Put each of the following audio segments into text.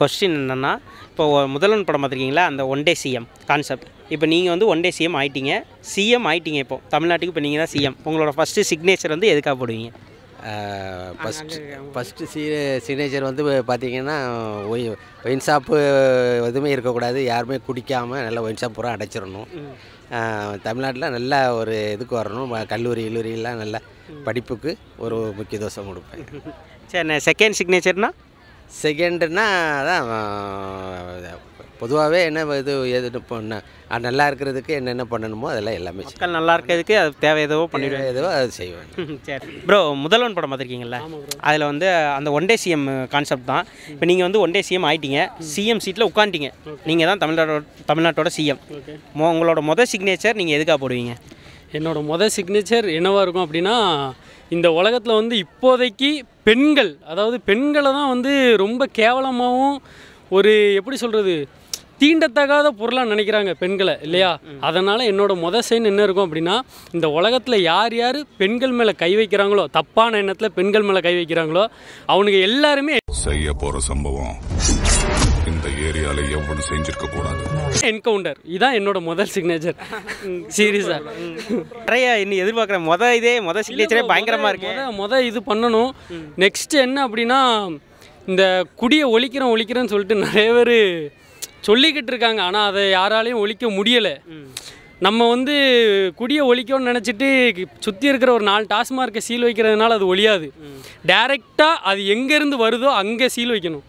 question என்னென்னா இப்போ முதல்வன் படம் பார்த்துருக்கீங்களா அந்த ஒன் டே சிஎம் கான்செப்ட் இப்போ நீங்கள் வந்து ஒன் டே சிஎம் ஆகிட்டீங்க சிஎம் ஆகிட்டீங்க இப்போ தமிழ்நாட்டுக்கு இப்போ நீங்கள் தான் சிஎம் உங்களோட ஃபஸ்ட்டு சிக்னேச்சர் வந்து எதுக்காக போடுவீங்க ஃபஸ்ட்டு ஃபஸ்ட்டு சீ சிக்னேச்சர் வந்து பார்த்தீங்கன்னா ஒய் ஒயின் ஷாப்பு எதுவுமே இருக்கக்கூடாது யாருமே குடிக்காமல் நல்லா ஒயின் ஷாப் பூரா அடைச்சிடணும் தமிழ்நாட்டில் நல்லா ஒரு இதுக்கு வரணும் கல்லூரி கல்லூரியெல்லாம் நல்லா படிப்புக்கு ஒரு முக்கிய தோஷம் கொடுப்பேன் சரி செகண்ட் சிக்னேச்சர்னால் செகண்டுன்னா அதான் பொதுவாகவே என்ன இது எது பண்ண நல்லா இருக்கிறதுக்கு என்னென்ன பண்ணணுமோ அதெல்லாம் எல்லாமே மக்கள் நல்லா இருக்கிறதுக்கு அது தேவை எதுவோ பண்ணிடுவேன் எதுவோ அது செய்வேன் சரி ப்ரோ முதல்வன் படம் பார்த்துருக்கீங்களா அதில் வந்து அந்த ஒன் டே சிஎம் கான்செப்ட் தான் இப்போ நீங்கள் வந்து ஒன்டே சிஎம் ஆகிட்டீங்க சிஎம் சீட்டில் உட்காந்துட்டீங்க நீங்கள் தான் தமிழ்நாட்டோட தமிழ்நாட்டோட சிஎம் உங்களோட மொதல் சிக்னேச்சர் நீங்கள் எதுக்காக போடுவீங்க என்னோடய மொதல் சிக்னேச்சர் என்னவாக இருக்கும் அப்படின்னா இந்த உலகத்தில் வந்து இப்போதைக்கு பெண்கள் அதாவது பெண்களை தான் வந்து ரொம்ப கேவலமாகவும் ஒரு எப்படி சொல்கிறது தீண்டத்தகாத பொருளாக நினைக்கிறாங்க பெண்களை இல்லையா அதனால் என்னோடய மொதல் செயின் என்ன இருக்கும் அப்படின்னா இந்த உலகத்தில் யார் யார் பெண்கள் மேலே கை வைக்கிறாங்களோ தப்பான எண்ணத்தில் பெண்கள் மேலே கை வைக்கிறாங்களோ அவனுக்கு எல்லாருமே செய்ய போகிற சம்பவம் ஏரியால எவ்வளவு செஞ்சிருக்க கூடாது என்கவுண்டர் இதான் என்னோட முதல் சிக்னேச்சர் சீரியஸா நிறைய இன்னும் எதிர்பார்க்கற முத இதே முத சிக்னேச்சரே பயங்கரமா இருக்கு முத இது பண்ணணும் நெக்ஸ்ட் என்ன அப்படின்னா இந்த குடியை ஒழிக்கிறோம் ஒழிக்கிறேன்னு சொல்லிட்டு நிறைய பேர் சொல்லிக்கிட்டு இருக்காங்க ஆனால் அதை யாராலையும் ஒழிக்க முடியலை நம்ம வந்து குடியை ஒழிக்கணும்னு நினச்சிட்டு சுற்றி இருக்கிற ஒரு நாலு டாஸ்மார்க்கை சீல் வைக்கிறதுனால அது ஒழியாது டேரெக்டாக அது எங்கேருந்து வருதோ அங்கே சீல் வைக்கணும்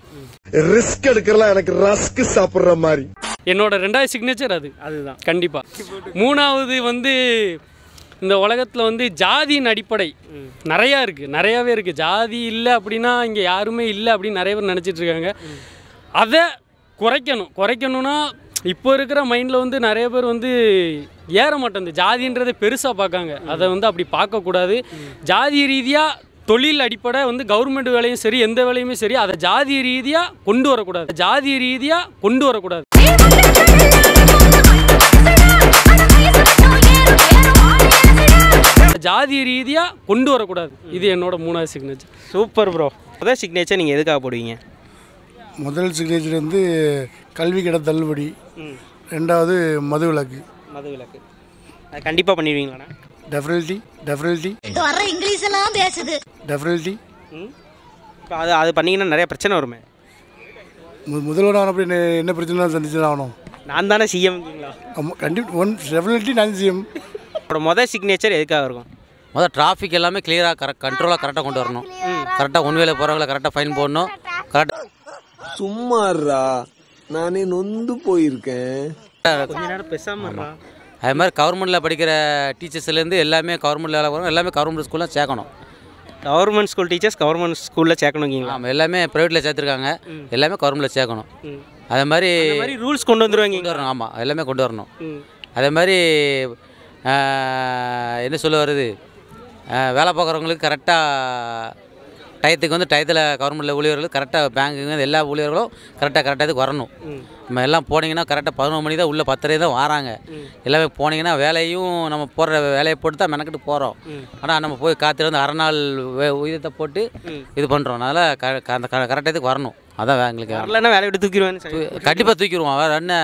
ரிஸ்க் எடுக்கிறலாம் எனக்கு ரஸ்க் சாப்பிட்ற மாதிரி என்னோட ரெண்டாவது சிக்னேச்சர் அது அதுதான் கண்டிப்பாக மூணாவது வந்து இந்த உலகத்தில் வந்து ஜாதியின் அடிப்படை நிறையா இருக்குது நிறையாவே இருக்குது ஜாதி இல்லை அப்படின்னா இங்கே யாருமே இல்லை அப்படின்னு நிறைய பேர் நினச்சிட்ருக்காங்க அதை குறைக்கணும் குறைக்கணும்னா இப்போ இருக்கிற மைண்டில் வந்து நிறைய பேர் வந்து ஏற மாட்டேங்குது ஜாதின்றதை பெருசாக பார்க்காங்க அதை வந்து அப்படி பார்க்கக்கூடாது ஜாதி ரீதியாக தொழில் அடிப்படை வந்து கவர்மெண்ட் வேலையும் சரி எந்த வேலையுமே சரி அதை ஜாதி ரீதியாக கொண்டு வரக்கூடாது ஜாதி ரீதியாக கொண்டு வரக்கூடாது ஜாதி ரீதியாக கொண்டு வரக்கூடாது இது என்னோட மூணாவது சிக்னேச்சர் சூப்பர் ப்ரோ அதான் சிக்னேச்சர் நீங்கள் எதுக்காக போடுவீங்க முதல் சிக்னேச்சர் வந்து கல்வி கடை தள்ளுபடி ரெண்டாவது மது விளக்கு மது விளக்கு கண்டிப்பாக பண்ணிடுவீங்களாண்ணா டெஃபினெட்லி டெஃபினெட்லி வர இங்கிலீஷ் எல்லாம் பேசுது இப்போ அது அது பண்ணீங்கன்னா நிறைய பிரச்சனை வருமே முதல்வரான அப்படி என்ன என்ன பிரச்சனை சந்திச்சு தான் ஆகணும் நான் தானே சிஎம்ங்களா கண்டிப்பாக ஒன் டெஃபினெட்லி நான் சிஎம் அப்புறம் மொதல் சிக்னேச்சர் எதுக்காக இருக்கும் மொதல் டிராஃபிக் எல்லாமே கிளியராக கரெக்ட் கண்ட்ரோலாக கரெக்டாக கொண்டு வரணும் கரெக்டாக ஒன் வேலை போகிறவங்கள கரெக்டாக ஃபைன் போடணும் கரெக்டாக சும்மாறா நானே நொந்து போயிருக்கேன் பேசாம அது மாதிரி கவர்மெண்ட்டில் படிக்கிற டீச்சர்ஸ்லேருந்து எல்லாமே கவர்மெண்ட் வேலை வரும் எல்லாமே கவர்மெண்ட் ஸ்கூலில் சேர்க்கணும் கவர்மெண்ட் ஸ்கூல் டீச்சர்ஸ் கவர்மெண்ட் ஸ்கூலில் சேர்க்கணுங்கிங்களா ஆமாம் எல்லாமே ப்ரைவேட்டில் சேர்த்துருக்காங்க எல்லாமே கவர்மெண்ட்டில் சேர்க்கணும் அதே மாதிரி ரூல்ஸ் கொண்டு வந்துருவாங்க கொண்டு வரணும் ஆமாம் எல்லாமே கொண்டு வரணும் அதே மாதிரி என்ன சொல்ல வருது வேலை பார்க்குறவங்களுக்கு கரெக்டாக டயத்துக்கு வந்து டயத்தில் கவர்மெண்ட்டில் ஊழியர்கள் கரெக்டாக பேங்க்குங்க எல்லா ஊழியர்களும் கரெக்டாக கரெக்டாக வரணும் நம்ம எல்லாம் போனீங்கன்னா கரெக்டாக பதினொன்று மணி தான் உள்ளே பத்தரை தான் வராங்க எல்லாமே போனீங்கன்னா வேலையும் நம்ம போடுற வேலையை போட்டு தான் மெனக்கிட்டு போகிறோம் ஆனால் நம்ம போய் காற்றுல வந்து அரை நாள் உயிரத்தை போட்டு இது பண்ணுறோம் அதனால் க அந்த கரெக்டாக வரணும் அதான் எங்களுக்கு வரலன்னா வேலையை விட்டு தூக்கிடுவேன் கண்டிப்பாக தூக்கிடுவோம் வேறு என்ன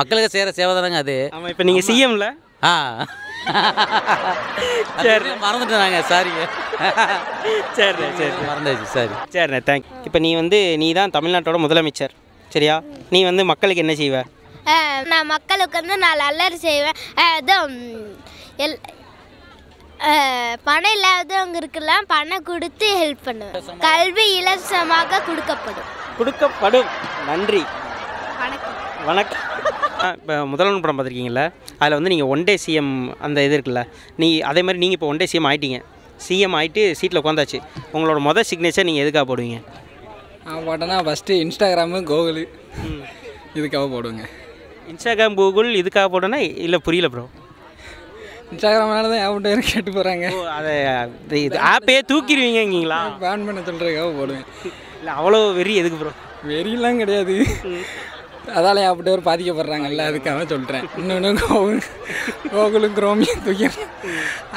மக்களுக்கு செய்கிற சேவை தானேங்க அது இப்போ நீங்கள் சிஎம்ல ஆ சரி மறந்துட்டேனாங்க சாரிங்க சரிண்ணே சரி மறந்தாச்சு சரி சரிண்ணே தேங்க் இப்போ நீ வந்து நீ தான் தமிழ்நாட்டோட முதலமைச்சர் சரியா நீ வந்து மக்களுக்கு என்ன செய்வ நான் மக்களுக்கு வந்து நான் அலர் செய்வேன் இது எல் பணம் இல்லாதவங்க இருக்கலாம் பணம் கொடுத்து ஹெல்ப் பண்ணுவேன் கல்வி இலவசமாக கொடுக்கப்படும் கொடுக்கப்படும் நன்றி வணக்கம் வணக்கம் இப்போ முதல்வன் படம் பார்த்துருக்கீங்களா அதில் வந்து நீங்கள் ஒன் டே சிஎம் அந்த இது இருக்குல்ல நீ அதே மாதிரி நீங்கள் இப்போ ஒன் டே சிஎம் ஆகிட்டீங்க சிஎம் ஆகிட்டு சீட்டில் உட்காந்தாச்சு உங்களோட மொதல் சிக்னேச்சர் நீங்கள் எதுக்காக போடுவீங்க நான் போட்டேன்னா ஃபஸ்ட்டு இன்ஸ்டாகிராமு கூகுள் இதுக்காக போடுவேங்க இன்ஸ்டாகிராம் கூகுள் இதுக்காக போட்டோன்னா இல்லை புரியல ப்ரோ இன்ஸ்டாகிராமனால தான் ஆப்டேர் கேட்டு போகிறாங்க அதை இது ஆப்பே தூக்கிடுவீங்கங்களா பேன் பண்ண சொல்கிறதுக்காக போடுவேன் இல்லை அவ்வளோ வெறி எதுக்கு ப்ரோ வெறியெல்லாம் கிடையாது அதால அப்படி ஒரு பாதிக்கப்படுறாங்கல்ல அதுக்காக சொல்கிறேன் இன்னொன்று கோகுலும் குரோமியும் தூக்கிறேன்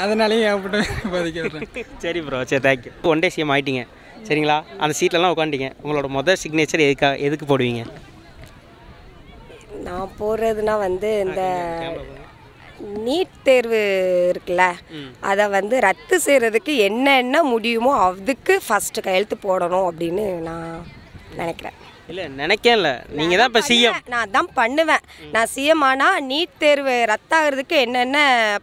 அதனாலேயும் அப்படி பாதிக்கப்படுறேன் சரி ப்ரோ சரி தேங்க்யூ ஒன் டே சிஎம் ஆகிட்டீங்க சரிங்களா அந்த சீட்லலாம் உட்காந்துட்டீங்க உங்களோட மொதல் சிக்னேச்சர் எதுக்காக எதுக்கு போடுவீங்க நான் போடுறதுனா வந்து இந்த நீட் தேர்வு இருக்குல்ல அதை வந்து ரத்து செய்கிறதுக்கு என்னென்ன முடியுமோ அதுக்கு ஃபஸ்ட்டு கையெழுத்து போடணும் அப்படின்னு நான் நினைக்கிறேன் இல்லை நினைக்கல நீங்கள் தான் இப்போ சிஎம் நான் தான் பண்ணுவேன் நான் சிஎம்மானா நீட் தேர்வு ரத்தாகிறதுக்கு என்னென்ன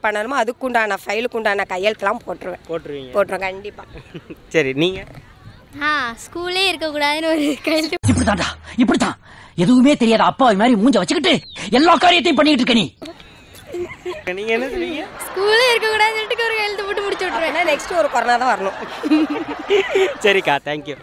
பண்ணணுமோ அதுக்குண்டான ஃபைலுக்குண்டான கையெழுத்துலாம் போட்டுருவேன் போட்டுருவீங்க போட்டுருவேன் கண்டிப்பாக சரி நீங்கள் ஆ ஸ்கூலே இருக்கக்கூடாதுன்னு ஒரு கையெழுத்து இப்படி தான்டா இப்படி தான் எதுவுமே தெரியாத அப்பா மாதிரி மூஞ்ச வச்சுக்கிட்டு எல்லா காரியத்தையும் பண்ணிக்கிட்டு இருக்க நீ நீங்க என்ன சொல்லுவீங்க ஸ்கூலே இருக்க கூடாதுன்னு ஒரு எழுத்து போட்டு முடிச்சு விட்டுருவேன் நெக்ஸ்ட் ஒரு கொரோனா தான் வரணும் சரிக்கா தேங்க்யூ